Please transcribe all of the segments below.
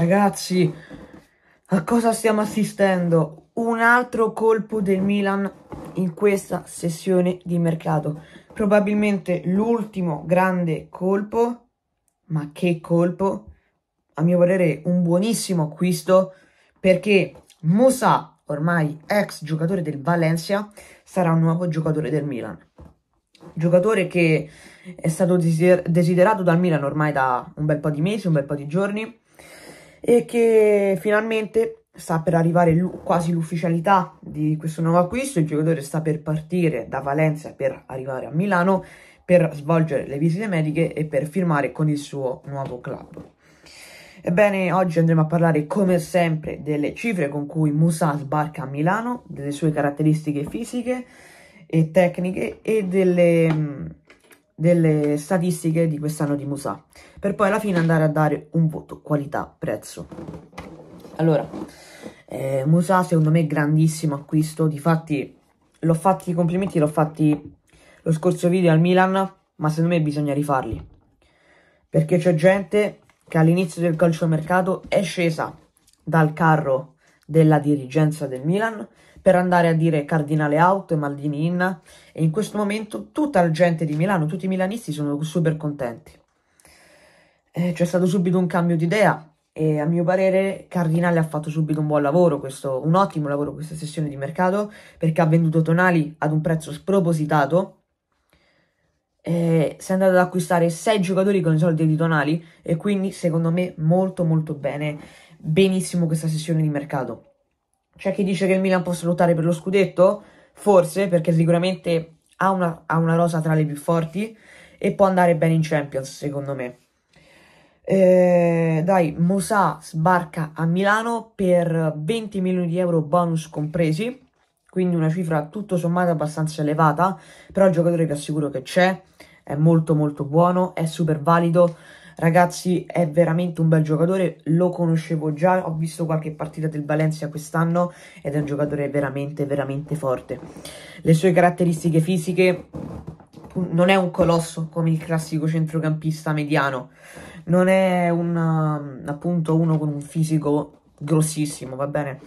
Ragazzi, a cosa stiamo assistendo? Un altro colpo del Milan in questa sessione di mercato. Probabilmente l'ultimo grande colpo, ma che colpo! A mio parere un buonissimo acquisto perché Musa, ormai ex giocatore del Valencia, sarà un nuovo giocatore del Milan. Giocatore che è stato desiderato dal Milan ormai da un bel po' di mesi, un bel po' di giorni e che finalmente sta per arrivare quasi l'ufficialità di questo nuovo acquisto. Il giocatore sta per partire da Valencia per arrivare a Milano per svolgere le visite mediche e per firmare con il suo nuovo club. Ebbene, oggi andremo a parlare come sempre delle cifre con cui Musa sbarca a Milano, delle sue caratteristiche fisiche e tecniche e delle mm, delle statistiche di quest'anno di Musa, per poi alla fine andare a dare un voto qualità-prezzo. Allora, eh, Musa secondo me è grandissimo acquisto, difatti l'ho fatti i complimenti, l'ho fatti lo scorso video al Milan, ma secondo me bisogna rifarli. Perché c'è gente che all'inizio del calciomercato è scesa dal carro della dirigenza del Milan per andare a dire Cardinale Auto e Maldini Inna e in questo momento tutta la gente di Milano, tutti i milanisti sono super contenti. Eh, c'è stato subito un cambio di idea e a mio parere Cardinale ha fatto subito un buon lavoro, questo, un ottimo lavoro questa sessione di mercato perché ha venduto Tonali ad un prezzo spropositato eh, si è andato ad acquistare 6 giocatori con i soldi di Tonali e quindi secondo me molto molto bene benissimo questa sessione di mercato c'è chi dice che il Milan possa lottare per lo scudetto? Forse, perché sicuramente ha una, ha una rosa tra le più forti e può andare bene in Champions, secondo me. Eh, dai, Mosà sbarca a Milano per 20 milioni di euro bonus compresi, quindi una cifra tutto sommato abbastanza elevata, però il giocatore vi assicuro che c'è, è molto molto buono, è super valido, Ragazzi, è veramente un bel giocatore, lo conoscevo già, ho visto qualche partita del Valencia quest'anno ed è un giocatore veramente, veramente forte. Le sue caratteristiche fisiche non è un colosso come il classico centrocampista mediano, non è una, um, appunto uno con un fisico grossissimo, va bene?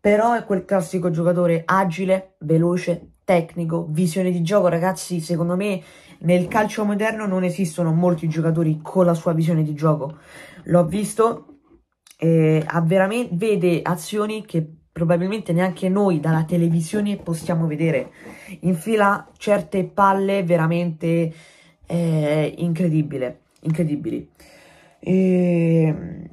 Però è quel classico giocatore agile, veloce, tecnico, visione di gioco, ragazzi, secondo me nel calcio moderno non esistono molti giocatori con la sua visione di gioco. L'ho visto, eh, vede azioni che probabilmente neanche noi dalla televisione possiamo vedere. Infila certe palle veramente eh, incredibili. E ehm,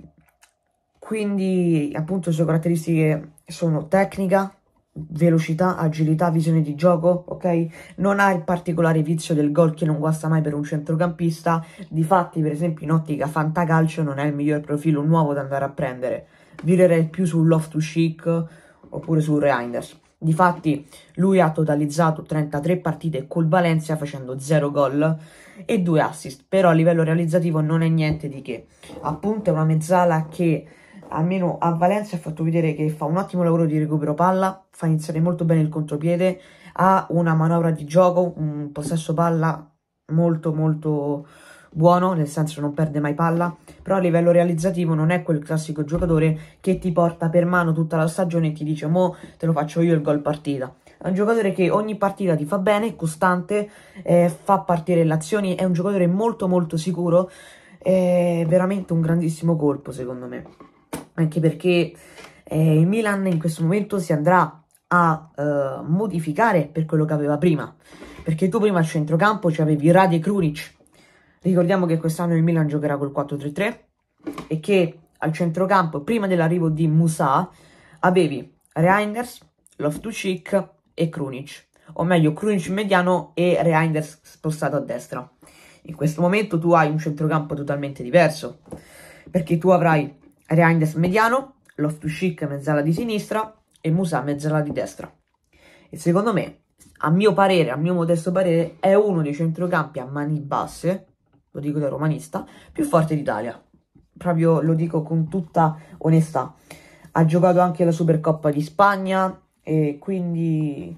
quindi appunto le sue caratteristiche sono tecnica, velocità, agilità, visione di gioco, ok? Non ha il particolare vizio del gol che non guasta mai per un centrocampista. Difatti, per esempio, in ottica fantacalcio non è il miglior profilo nuovo da andare a prendere. Virerei più su Loftus Chic oppure su Reinders. Difatti, lui ha totalizzato 33 partite col Valencia facendo 0 gol e 2 assist, però a livello realizzativo non è niente di che. Appunto è una mezzala che almeno a Valencia ha fatto vedere che fa un ottimo lavoro di recupero palla, fa iniziare molto bene il contropiede, ha una manovra di gioco, un possesso palla molto molto buono, nel senso non perde mai palla, però a livello realizzativo non è quel classico giocatore che ti porta per mano tutta la stagione e ti dice mo te lo faccio io il gol partita. È un giocatore che ogni partita ti fa bene, costante, eh, fa partire le azioni, è un giocatore molto molto sicuro, è veramente un grandissimo colpo secondo me anche perché eh, il Milan in questo momento si andrà a eh, modificare per quello che aveva prima, perché tu prima al centrocampo avevi Radi e Krunic, ricordiamo che quest'anno il Milan giocherà col 4-3-3 e che al centrocampo, prima dell'arrivo di Musa, avevi Reinders, Loftus-Cheek e Krunic, o meglio Krunic mediano e Reinders spostato a destra. In questo momento tu hai un centrocampo totalmente diverso, perché tu avrai Reinders mediano, Loftus Chic mezzala di sinistra e Musa mezzala di destra. E secondo me, a mio parere, a mio modesto parere, è uno dei centrocampi a mani basse, lo dico da romanista, più forte d'Italia. Proprio lo dico con tutta onestà. Ha giocato anche la Supercoppa di Spagna e quindi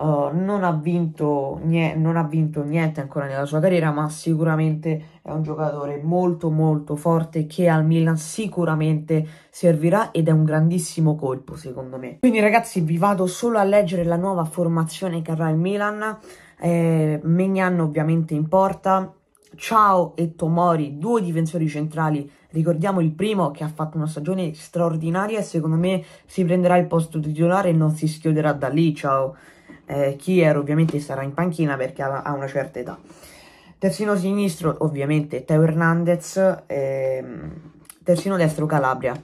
eh, non, ha vinto niente, non ha vinto niente ancora nella sua carriera, ma sicuramente è un giocatore molto molto forte che al Milan sicuramente servirà ed è un grandissimo colpo secondo me. Quindi ragazzi vi vado solo a leggere la nuova formazione che avrà il Milan, eh, Megnan ovviamente in porta, Ciao e Tomori, due difensori centrali. Ricordiamo il primo che ha fatto una stagione straordinaria e secondo me si prenderà il posto titolare e non si schioderà da lì. Ciao eh, Kier ovviamente sarà in panchina perché ha, ha una certa età. Terzino sinistro ovviamente Teo Hernandez, ehm, terzino destro Calabria.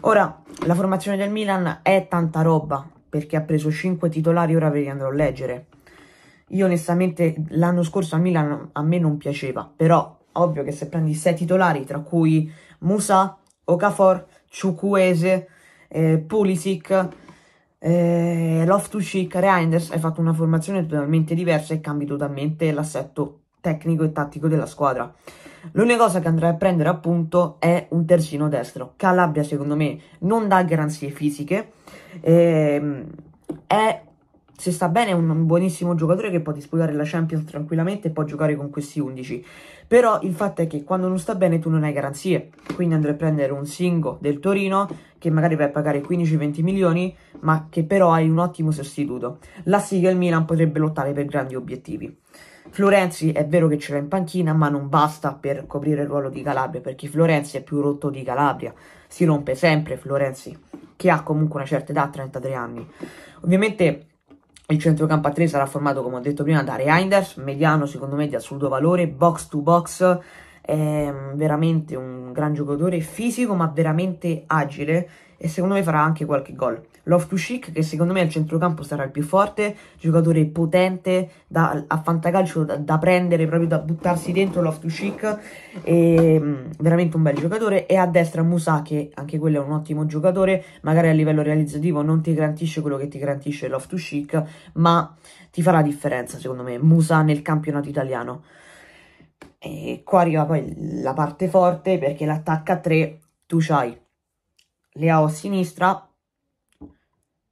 Ora, la formazione del Milan è tanta roba perché ha preso 5 titolari, ora ve li andrò a leggere. Io onestamente l'anno scorso a Milan a me non piaceva, però ovvio che se prendi 6 titolari, tra cui Musa, Okafor, Ciucuese, eh, Pulisic eh, to Cheek Reinders hai fatto una formazione totalmente diversa e cambi totalmente l'assetto tecnico e tattico della squadra. L'unica cosa che andrai a prendere appunto è un terzino destro. Calabria secondo me non dà garanzie fisiche, ehm, è se sta bene è un buonissimo giocatore che può disputare la Champions tranquillamente e può giocare con questi 11. Però il fatto è che quando non sta bene tu non hai garanzie, quindi andrai a prendere un singo del Torino che magari vai a pagare 15-20 milioni, ma che però hai un ottimo sostituto. La sigla il Milan potrebbe lottare per grandi obiettivi. Florenzi è vero che ce l'ha in panchina, ma non basta per coprire il ruolo di Calabria, perché Florenzi è più rotto di Calabria. Si rompe sempre Florenzi, che ha comunque una certa età, 33 anni. Ovviamente il centrocampo a 3 sarà formato, come ho detto prima, da Reinders, mediano secondo me di assoluto valore, box to box, è veramente un gran giocatore fisico ma veramente agile e secondo me farà anche qualche gol to cheek che secondo me al centrocampo sarà il più forte, giocatore potente da, a fantacalcio da, da prendere, proprio da buttarsi dentro Loftus-Cheek, mm, veramente un bel giocatore e a destra Musa che anche quello è un ottimo giocatore, magari a livello realizzativo non ti garantisce quello che ti garantisce to cheek ma ti farà differenza secondo me Musa nel campionato italiano. E qua arriva poi la parte forte perché l'attacca a 3 tu c'hai Leao a sinistra,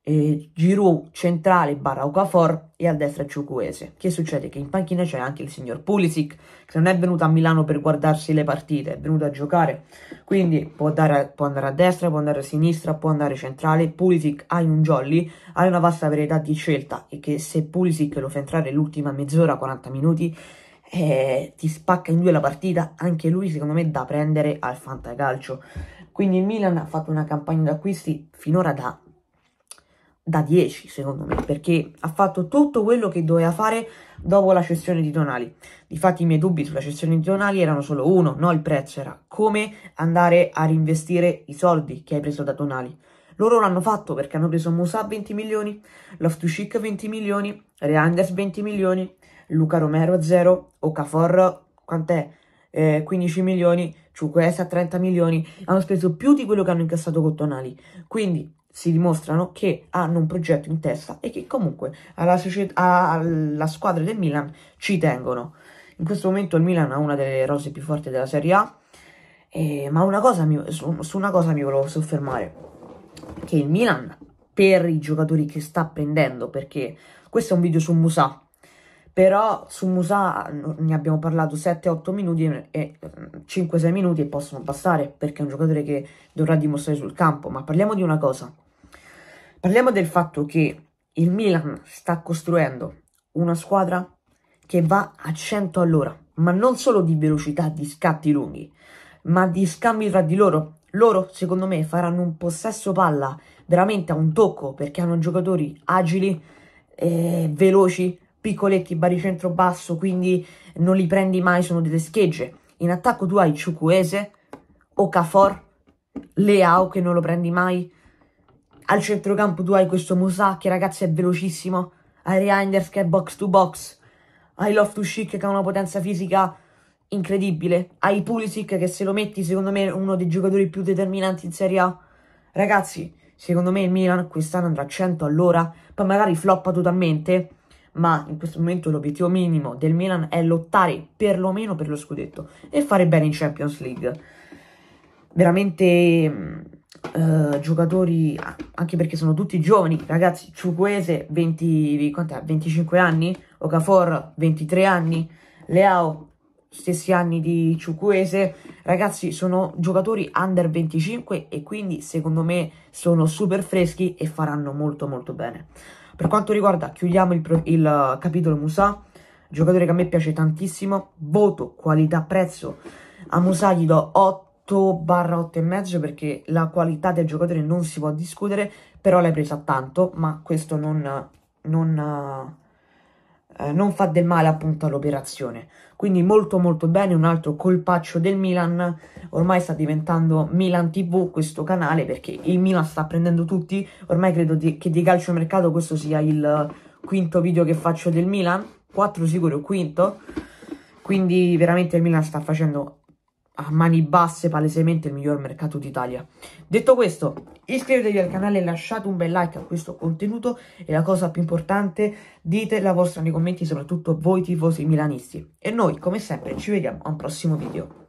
eh, Giroud centrale barra Okafor e a destra Ciucuese. Che succede? Che in panchina c'è anche il signor Pulisic, che non è venuto a Milano per guardarsi le partite, è venuto a giocare. Quindi può, a, può andare a destra, può andare a sinistra, può andare centrale. Pulisic hai un jolly, hai una vasta varietà di scelta e che se Pulisic lo fa entrare l'ultima mezz'ora, 40 minuti, eh, ti spacca in due la partita, anche lui secondo me da prendere al fantacalcio. Quindi il Milan ha fatto una campagna d'acquisti finora da da 10 secondo me perché ha fatto tutto quello che doveva fare dopo la cessione di Tonali difatti i miei dubbi sulla cessione di Tonali erano solo uno no il prezzo era come andare a reinvestire i soldi che hai preso da Tonali loro l'hanno fatto perché hanno preso Musa 20 milioni Loftus-Cheek 20 milioni Reanders 20 milioni Luca Romero 0 Okafor quant'è? eh, 15 milioni, Ciuquesa 30 milioni, hanno speso più di quello che hanno incassato con Tonali. Quindi si dimostrano che hanno un progetto in testa e che comunque alla, società, alla squadra del Milan ci tengono. In questo momento il Milan ha una delle rose più forti della Serie A, eh, ma una mi, su, su una cosa mi volevo soffermare, che il Milan per i giocatori che sta prendendo, perché questo è un video su Musà, però su Musa ne abbiamo parlato 7-8 minuti e 5-6 minuti e possono bastare perché è un giocatore che dovrà dimostrare sul campo, ma parliamo di una cosa. Parliamo del fatto che il Milan sta costruendo una squadra che va a 100 all'ora, ma non solo di velocità, di scatti lunghi, ma di scambi tra di loro. Loro, secondo me, faranno un possesso palla veramente a un tocco perché hanno giocatori agili, eh, veloci, piccoletti baricentro basso, quindi non li prendi mai, sono delle schegge. In attacco tu hai Ciucuese, Okafor, Leao che non lo prendi mai. Al centrocampo tu hai questo Musa che ragazzi è velocissimo, hai Reinders che è box to box, hai Love to Chic che ha una potenza fisica incredibile, hai Pulisic che se lo metti secondo me è uno dei giocatori più determinanti in Serie A. Ragazzi, secondo me il Milan quest'anno andrà a 100 all'ora, poi magari floppa totalmente, ma in questo momento l'obiettivo minimo del Milan è lottare perlomeno per lo scudetto e fare bene in Champions League. Veramente uh, giocatori, anche perché sono tutti giovani, ragazzi, Ciuquese 20, 25 anni, Okafor 23 anni, Leao stessi anni di Ciucuese, ragazzi sono giocatori under 25 e quindi secondo me sono super freschi e faranno molto molto bene. Per quanto riguarda, chiudiamo il, il uh, capitolo Musa, giocatore che a me piace tantissimo, voto, qualità, prezzo, a Musa gli do 8. barra 8 e mezzo perché la qualità del giocatore non si può discutere, però l'hai presa tanto, ma questo non, non, uh, eh, non fa del male appunto all'operazione. Quindi molto molto bene, un altro colpaccio del Milan, ormai sta diventando Milan TV questo canale perché il Milan sta prendendo tutti, ormai credo di, che di calciomercato questo sia il quinto video che faccio del Milan, 4 sicuro, quinto, quindi veramente il Milan sta facendo a mani basse palesemente il miglior mercato d'Italia. Detto questo, iscrivetevi al canale, lasciate un bel like a questo contenuto e la cosa più importante, dite la vostra nei commenti, soprattutto voi tifosi milanisti. E noi, come sempre, ci vediamo a un prossimo video.